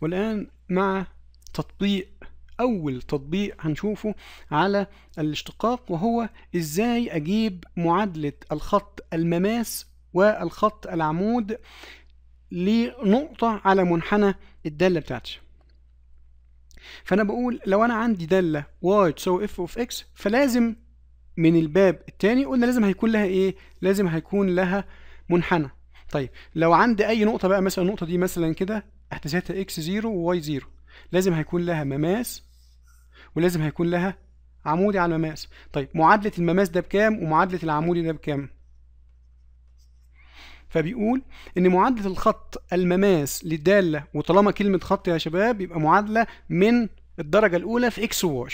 والآن مع تطبيق أول تطبيق هنشوفه على الاشتقاق وهو إزاي أجيب معادلة الخط المماس والخط العمود لنقطة على منحنى الدالة بتاعتي فأنا بقول لو أنا عندي دالة y تساوي f of x فلازم من الباب الثاني قلنا لازم هيكون لها إيه؟ لازم هيكون لها منحنى طيب لو عندي أي نقطة بقى مثلا النقطة دي مثلا كده احداثاتها اكس 0 وواي 0 لازم هيكون لها مماس ولازم هيكون لها عمودي على المماس طيب معادلة المماس ده بكام ومعادلة العمودي ده بكام فبيقول ان معادلة الخط المماس للدالة وطالما كلمة خط يا شباب يبقى معادلة من الدرجة الأولى في اكس وواي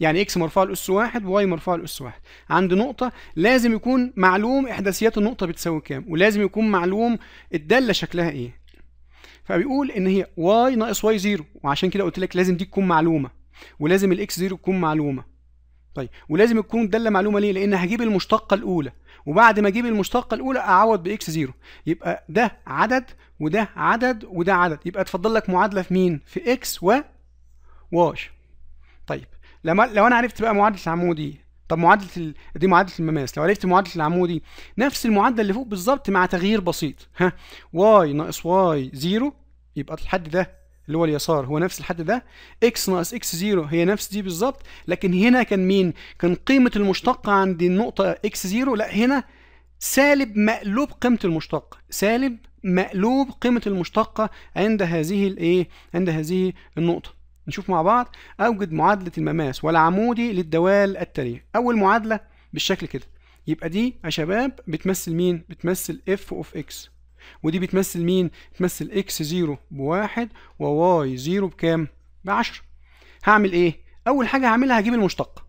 يعني اكس مرفوع لأس 1 وواي مرفوع لأس 1 عند نقطة لازم يكون معلوم إحداثيات النقطة بتساوي كام ولازم يكون معلوم الدالة شكلها إيه فبيقول ان هي واي ناقص واي زيرو وعشان كده قلت لك لازم دي تكون معلومه ولازم الاكس زيرو تكون معلومه طيب ولازم تكون داله معلومه ليه لان هجيب المشتقه الاولى وبعد ما اجيب المشتقه الاولى اعوض باكس زيرو يبقى ده عدد وده عدد وده عدد يبقى اتفضل لك معادله في مين في اكس و واش طيب لما لو انا عرفت بقى معادله العمود دي طب معادله ال... دي معادله المماس لو عرفت معادله العمودي نفس المعادله اللي فوق بالظبط مع تغيير بسيط ها واي ناقص واي زيرو يبقى الحد ده اللي هو اليسار هو نفس الحد ده اكس ناقص اكس زيرو هي نفس دي بالظبط لكن هنا كان مين كان قيمه المشتقه عند النقطه اكس زيرو لا هنا سالب مقلوب قيمه المشتقه سالب مقلوب قيمه المشتقه عند هذه الايه عند هذه النقطه نشوف مع بعض أوجد معادلة المماس والعمودي للدوال التالية أول معادلة بالشكل كده يبقى دي يا شباب بتمثل مين؟ بتمثل اف اوف اكس ودي بتمثل مين؟ بتمثل اكس زيرو بواحد وواي زيرو بكام؟ بعشر هعمل ايه؟ أول حاجة هعملها هجيب المشتقة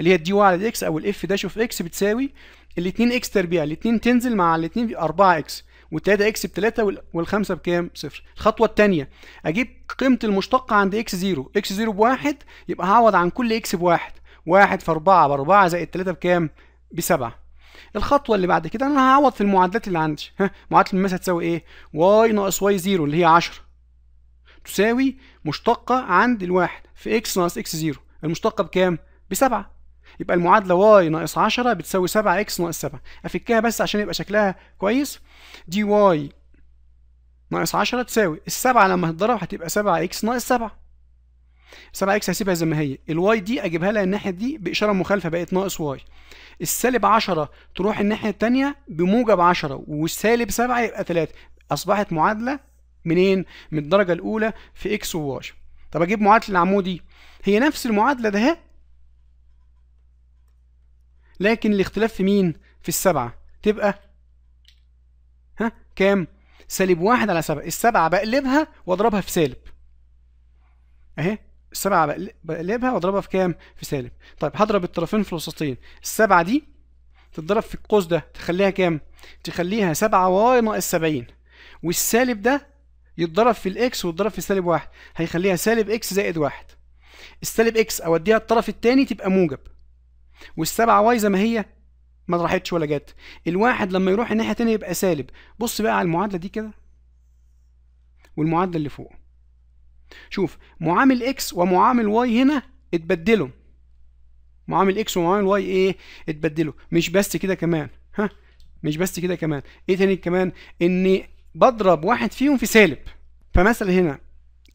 اللي هي الدي واي على الاكس أو الاف داش اوف اكس بتساوي الاتنين اكس تربيع الاتنين تنزل مع الاتنين 4 اكس وال3 اكس ب3 وال5 بكام؟ صفر. الخطوة الثانية أجيب قيمة المشتقة عند اكس 0 اكس 0 بواحد يبقى هعوض عن كل اكس بواحد. واحد في 4 ب 4 زائد 3 بكام؟ ب 7. الخطوة اللي بعد كده أنا هعوض في المعادلات اللي عندي. ها معادلة الماس هتساوي إيه؟ واي ناقص واي 0 اللي هي 10 تساوي مشتقة عند الواحد في اكس ناقص اكس 0 المشتقة بكام؟ ب 7. يبقى المعادله واي ناقص 10 بتساوي 7 اكس ناقص 7 افكها بس عشان يبقى شكلها كويس دي واي ناقص 10 تساوي السبعة لما هتضرب هتبقى 7 اكس ناقص 7 7 اكس هسيبها زي ما هي الواي دي اجيبها لها الناحيه دي باشاره مخالفه بقت ناقص واي السالب 10 تروح الناحيه الثانيه بموجب 10 والسالب 7 يبقى 3 اصبحت معادله منين من الدرجه الاولى في اكس وواي طب اجيب معادله العمودي هي نفس المعادله ده لكن الاختلاف في مين في السبعة تبقى ها كام سالب واحد على سبعة السبعة بقلبها واضربها في سالب اهي السبعة بقلبها واضربها في كام في سالب طيب هضرب الطرفين في الوسطين السبعة دي تتضرب في القوس ده تخليها كام تخليها سبعة واي ناقص سبعين والسالب ده يتضرب في الاكس ويتضرب في سالب واحد هيخليها سالب اكس زائد واحد السالب اكس اوديها الطرف التاني تبقى موجب والسبعه واي زي ما هي ما راحتش ولا جت الواحد لما يروح الناحيه التانيه يبقى سالب بص بقى على المعادله دي كده والمعادله اللي فوق شوف معامل اكس ومعامل واي هنا اتبدلوا معامل اكس ومعامل واي ايه اتبدلوا مش بس كده كمان ها مش بس كده كمان ايه تاني كمان ان بضرب واحد فيهم في سالب فمثلا هنا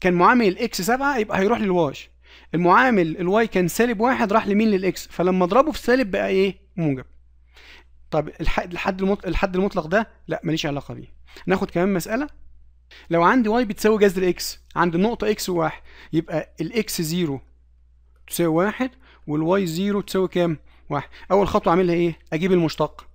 كان معامل الاكس 7 يبقى هيروح للواي المعامل الواي كان سالب واحد راح لمين للاكس فلما اضربه في سالب بقى ايه موجب طب الحد المطلق الحد المطلق ده لا ماليش علاقه بيه ناخد كمان مساله لو عندي واي بتساوي جذر اكس عند النقطه اكس واحد يبقى الاكس زيرو تساوي واحد والواي زيرو تساوي كام واحد اول خطوه اعملها ايه اجيب المشتق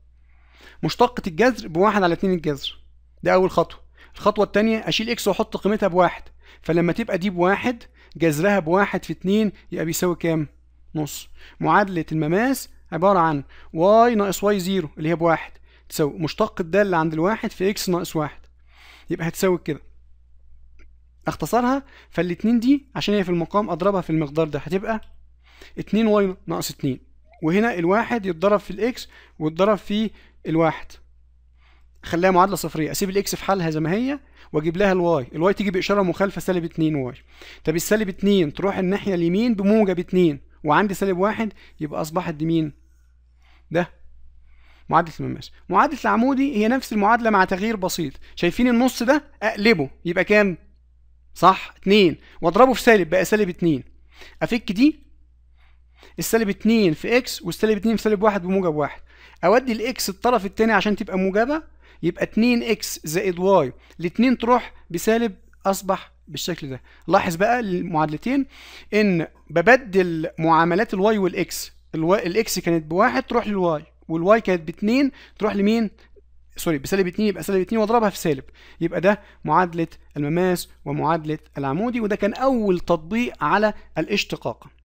مشتقة الجذر بواحد على اتنين الجذر ده اول خطوه الخطوه الثانيه اشيل اكس واحط قيمتها بواحد فلما تبقى دي بواحد جذرها بواحد في اتنين يبقى بيساوي كام؟ نص معادلة المماس عبارة عن y ناقص y زيرو اللي هي بواحد تساوي مشتق الدالة عند الواحد في x ناقص واحد يبقى هتساوي كده اختصرها فالاتنين دي عشان هي في المقام اضربها في المقدار ده هتبقى اتنين y ناقص اتنين. وهنا الواحد يتضرب في الاكس ويتضرب في الواحد خليها معادله صفريه اسيب الاكس في حالها زي ما هي واجيب لها الواي الواي تيجي باشاره مخالفه سالب 2 واي طب السالب 2 تروح الناحيه اليمين بموجب 2 وعندي سالب 1 يبقى اصبحت دي مين ده معادله المماس معادله العمودي هي نفس المعادله مع تغيير بسيط شايفين النص ده اقلبه يبقى كام صح 2 واضربه في سالب بقى سالب 2 افك دي السالب 2 في اكس والسالب 2 في سالب 1 بموجب 1 اودي الاكس الطرف الثاني عشان تبقى موجبه يبقى 2 اكس زائد واي الاثنين تروح بسالب اصبح بالشكل ده لاحظ بقى المعادلتين ان ببدل معاملات الواي والاكس الاكس كانت بواحد تروح للواي والواي كانت باثنين تروح لمين سوري بسالب 2 يبقى سالب 2 واضربها في سالب يبقى ده معادله المماس ومعادله العمودي وده كان اول تطبيق على الاشتقاق